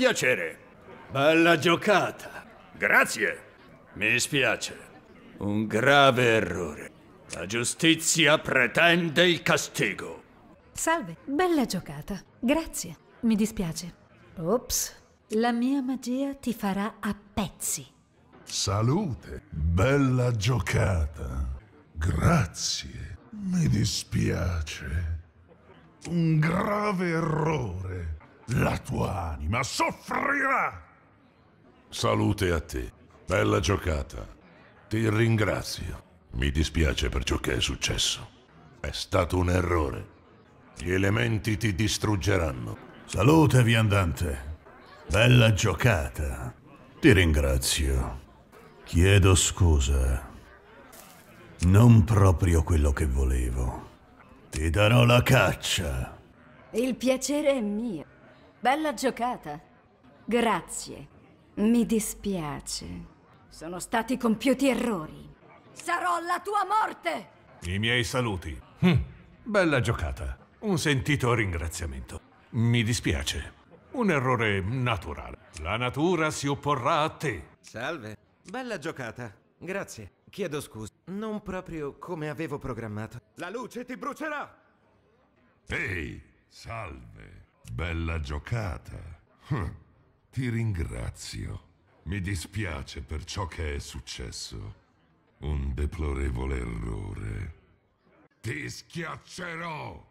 Piacere. Bella giocata. Grazie. Mi spiace. Un grave errore. La giustizia pretende il castigo. Salve, bella giocata. Grazie. Mi dispiace. Ops, la mia magia ti farà a pezzi. Salute, bella giocata. Grazie. Mi dispiace. Un grave errore la tua anima soffrirà. Salute a te. Bella giocata. Ti ringrazio. Mi dispiace per ciò che è successo. È stato un errore. Gli elementi ti distruggeranno. Salute, viandante. Bella giocata. Ti ringrazio. Chiedo scusa. Non proprio quello che volevo. Ti darò la caccia. Il piacere è mio. Bella giocata. Grazie. Mi dispiace. Sono stati compiuti errori. Sarò alla tua morte! I miei saluti. Hm. Bella giocata. Un sentito ringraziamento. Mi dispiace. Un errore naturale. La natura si opporrà a te. Salve. Bella giocata. Grazie. Chiedo scusa. Non proprio come avevo programmato. La luce ti brucerà! Ehi, salve. Bella giocata. Ti ringrazio. Mi dispiace per ciò che è successo. Un deplorevole errore. Ti schiaccerò!